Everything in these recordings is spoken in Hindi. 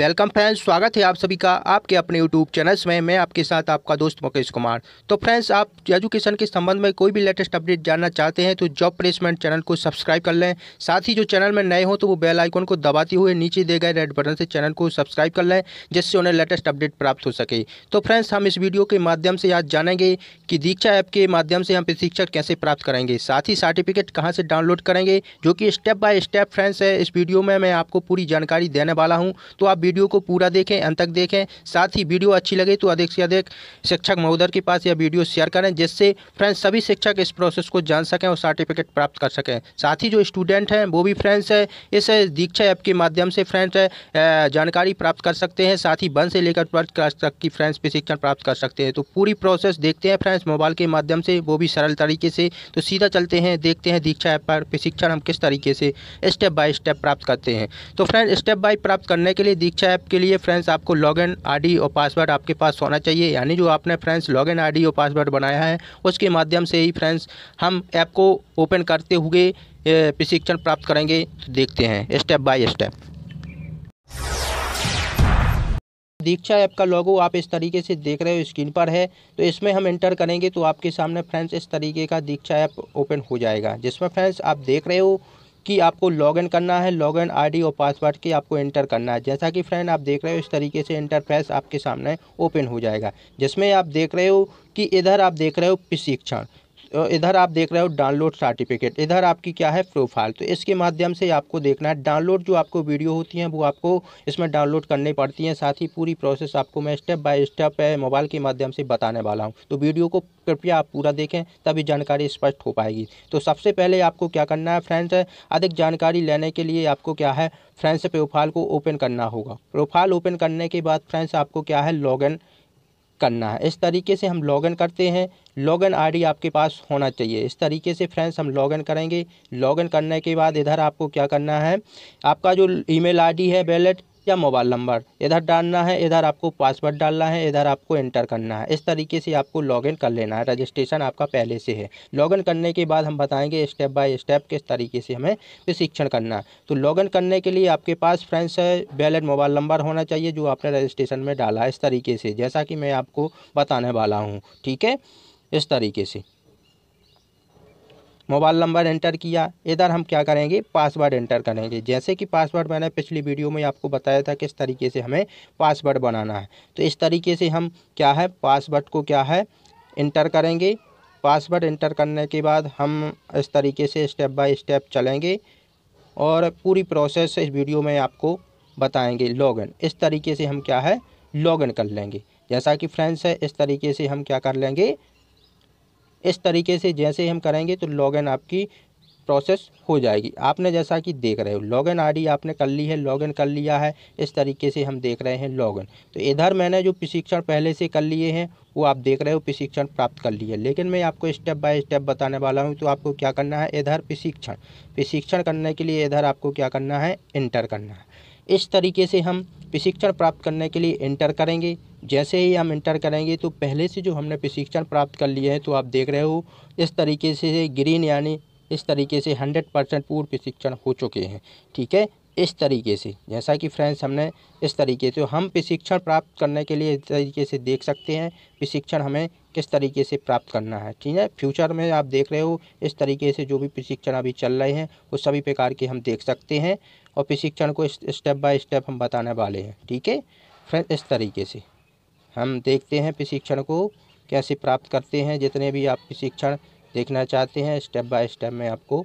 वेलकम फ्रेंड्स स्वागत है आप सभी का आपके अपने यूट्यूब चैनल्स में मैं आपके साथ आपका दोस्त मुकेश कुमार तो फ्रेंड्स आप एजुकेशन के संबंध में कोई भी लेटेस्ट अपडेट जानना चाहते हैं तो जॉब प्लेसमेंट चैनल को सब्सक्राइब कर लें साथ ही जो चैनल में नए हो तो वो बेल आइकन को दबाते हुए नीचे दे गए रेड बटन से चैनल को सब्सक्राइब कर लें जिससे उन्हें लेटेस्ट अपडेट प्राप्त हो सके तो फ्रेंड्स हम इस वीडियो के माध्यम से आज जानेंगे कि दीक्षा ऐप के माध्यम से हम प्रशिक्षण कैसे प्राप्त करेंगे साथ ही सर्टिफिकेट कहाँ से डाउनलोड करेंगे जो कि स्टेप बाय स्टेप फ्रेंड्स है इस वीडियो में मैं आपको पूरी जानकारी देने वाला हूँ तो आप वीडियो को पूरा देखें अंत तक देखें साथ ही वीडियो अच्छी लगे तो अधिक से अधिक शिक्षक महोदय के पास यह वीडियो शेयर करें जिससे फ्रेंड्स सभी शिक्षक इस प्रोसेस को जान सकें और सर्टिफिकेट प्राप्त कर सकें साथ ही जो स्टूडेंट हैं वो भी फ्रेंड्स है इस दीक्षा ऐप के माध्यम से फ्रेंड्स जानकारी प्राप्त कर सकते हैं साथ ही वन से लेकर ट्वेल्थ क्लास तक की फ्रेंड्स प्रशिक्षण प्राप्त कर सकते हैं तो पूरी प्रोसेस देखते हैं फ्रेंड्स मोबाइल के माध्यम से वो भी सरल तरीके से तो सीधा चलते हैं देखते हैं दीक्षा ऐप पर प्रशिक्षण हम किस तरीके से स्टेप बाय स्टेप प्राप्त करते हैं तो फ्रेंड स्टेप बाय प्राप्त करने के लिए दीक्षा सुरक्षा अच्छा ऐप के लिए फ्रेंड्स आपको लॉगिन आईडी और पासवर्ड आपके पास होना चाहिए यानी जो आपने फ्रेंड्स लॉगिन आईडी और पासवर्ड बनाया है उसके माध्यम से ही फ्रेंड्स हम ऐप को ओपन करते हुए प्रशिक्षण प्राप्त करेंगे तो देखते हैं step by step Diksha app का लोगो आप इस तरीके से देख रहे हो स्क्रीन पर है तो इसमें हम एंटर करेंगे तो आपके सामने फ्रेंड्स इस तरीके का दीक्षा ऐप ओपन हो जाएगा जिसमें फ्रेंड्स आप देख रहे हो कि आपको लॉगिन करना है लॉगिन आईडी और पासवर्ड की आपको एंटर करना है जैसा कि फ्रेंड आप देख रहे हो इस तरीके से इंटरफेस आपके सामने ओपन हो जाएगा जिसमें आप देख रहे हो कि इधर आप देख रहे हो प्रशिक्षण इधर आप देख रहे हो डाउनलोड सर्टिफिकेट इधर आपकी क्या है प्रोफाइल तो इसके माध्यम से आपको देखना है डाउनलोड जो आपको वीडियो होती हैं वो आपको इसमें डाउनलोड करनी पड़ती हैं साथ ही पूरी प्रोसेस आपको मैं स्टेप बाय स्टेप मोबाइल के माध्यम से बताने वाला हूँ तो वीडियो को कृपया आप पूरा देखें तभी जानकारी स्पष्ट हो पाएगी तो सबसे पहले आपको क्या करना है फ्रेंड्स अधिक जानकारी लेने के लिए आपको क्या है फ्रेंड्स प्रोफाइल को ओपन करना होगा प्रोफाइल ओपन करने के बाद फ्रेंड्स आपको क्या है लॉग करना है इस तरीके से हम लॉगिन करते हैं लॉगिन आईडी आपके पास होना चाहिए इस तरीके से फ्रेंड्स हम लॉगिन करेंगे लॉगिन करने के बाद इधर आपको क्या करना है आपका जो ईमेल आईडी है वैलेट या मोबाइल नंबर इधर डालना है इधर आपको पासवर्ड डालना है इधर आपको एंटर करना है इस तरीके से आपको लॉगिन कर लेना है रजिस्ट्रेशन आपका पहले से है लॉगिन करने के बाद हम बताएंगे स्टेप बाय स्टेप किस तरीके से हमें प्रशिक्षण करना है तो लॉगिन करने के लिए आपके पास फ्रेंड्स वैलिड मोबाइल नंबर होना चाहिए जो आपने रजिस्ट्रेशन में डाला है इस तरीके से जैसा कि मैं आपको बताने वाला हूँ ठीक है इस तरीके से मोबाइल नंबर एंटर किया इधर हम क्या करेंगे पासवर्ड एंटर करेंगे जैसे कि पासवर्ड मैंने पिछली वीडियो में आपको बताया था किस तरीके से हमें पासवर्ड बनाना है तो इस तरीके से हम क्या है पासवर्ड को क्या है इंटर करेंगे पासवर्ड इंटर करने के बाद हम इस तरीके से स्टेप बाय स्टेप चलेंगे और पूरी प्रोसेस इस वीडियो में आपको बताएंगे लॉगिन इस तरीके से हम क्या है लॉगिन कर लेंगे जैसा कि फ्रेंड्स है इस तरीके से हम क्या कर लेंगे इस तरीके से जैसे हम करेंगे तो लॉगिन आपकी प्रोसेस हो जाएगी आपने जैसा कि देख रहे हो लॉगिन आईडी आपने कर ली है लॉगिन कर लिया है इस तरीके से हम देख रहे हैं लॉगिन तो इधर मैंने जो प्रशिक्षण पहले से कर लिए हैं वो आप देख रहे हो प्रशिक्षण प्राप्त कर लिए लेकिन मैं आपको स्टेप बाय स्टेप बताने वाला हूँ तो आपको क्या करना है इधर प्रशिक्षण प्रशिक्षण करने के लिए इधर आपको क्या करना है इंटर करना है इस तरीके से हम प्रशिक्षण प्राप्त करने के लिए इंटर करेंगे जैसे ही हम इंटर करेंगे तो पहले से जो हमने प्रशिक्षण प्राप्त कर लिए हैं तो आप देख रहे हो इस तरीके से ग्रीन यानी इस तरीके से हंड्रेड परसेंट पूर्ण प्रशिक्षण हो चुके हैं ठीक है इस तरीके से जैसा कि फ्रेंड्स हमने इस तरीके से हम प्रशिक्षण प्राप्त करने के लिए इस तरीके से देख सकते हैं प्रशिक्षण हमें किस तरीके से प्राप्त करना है ठीक है फ्यूचर में आप देख रहे हो इस तरीके से जो भी प्रशिक्षण अभी चल रहे हैं वो सभी प्रकार के हम देख सकते हैं और प्रशिक्षण को स्टेप बाय स्टेप हम बताने वाले हैं ठीक है फ्रेंड इस तरीके से हम देखते हैं प्रशिक्षण को कैसे प्राप्त करते हैं जितने भी आप प्रशिक्षण देखना चाहते हैं स्टेप बाय स्टेप मैं आपको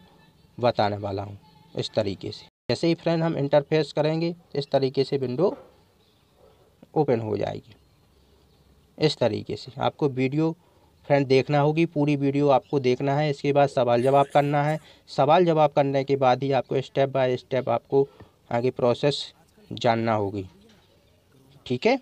बताने वाला हूँ इस तरीके से जैसे ही फ्रेंड हम इंटरफेस करेंगे इस तरीके से विंडो ओपन हो जाएगी इस तरीके से आपको वीडियो फ्रेंड देखना होगी पूरी वीडियो आपको देखना है इसके बाद सवाल जवाब करना है सवाल जवाब करने के बाद ही आपको स्टेप बाय स्टेप आपको आगे प्रोसेस जानना होगी ठीक है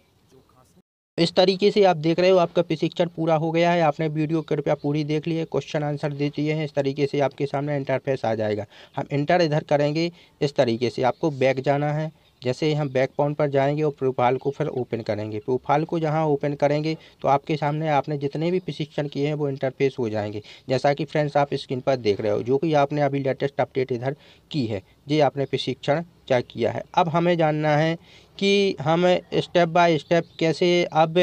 इस तरीके से आप देख रहे हो आपका प्रशिक्षण पूरा हो गया है आपने वीडियो कृपया पूरी देख ली है क्वेश्चन आंसर दे दिए हैं इस तरीके से आपके सामने इंटरफेस आ जाएगा हम इंटर इधर करेंगे इस तरीके से आपको बैक जाना है जैसे ही हम बैक पॉइंट पर जाएंगे और प्रोफाइल को फिर ओपन करेंगे प्रोफाइल को जहाँ ओपन करेंगे तो आपके सामने आपने जितने भी प्रशिक्षण किए हैं वो इंटरफेस हो जाएंगे जैसा कि फ्रेंड्स आप स्क्रीन पर देख रहे हो जो कि आपने अभी लेटेस्ट अपडेट इधर की है ये आपने प्रशिक्षण क्या किया है अब हमें जानना है कि हम स्टेप बाय स्टेप कैसे अब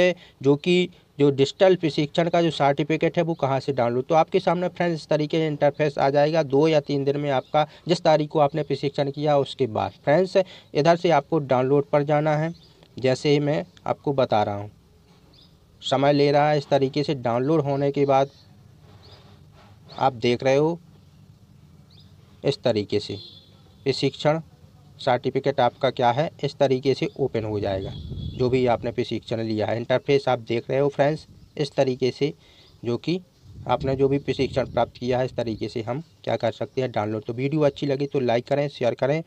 जो कि जो डिजिटल प्रशिक्षण का जो सर्टिफिकेट है वो कहाँ से डाउनलोड तो आपके सामने फ्रेंड्स इस तरीके से इंटरफेस आ जाएगा दो या तीन दिन में आपका जिस तारीख को आपने प्रशिक्षण किया उसके बाद फ्रेंड्स इधर से आपको डाउनलोड पर जाना है जैसे ही मैं आपको बता रहा हूँ समय ले रहा है इस तरीके से डाउनलोड होने के बाद आप देख रहे हो इस तरीके से प्रशिक्षण सर्टिफिकेट आपका क्या है इस तरीके से ओपन हो जाएगा जो भी आपने प्रशिक्षण लिया है इंटरफेस आप देख रहे हो फ्रेंड्स इस तरीके से जो कि आपने जो भी प्रशिक्षण प्राप्त किया है इस तरीके से हम क्या कर सकते हैं डाउनलोड तो वीडियो अच्छी लगी तो लाइक करें शेयर करें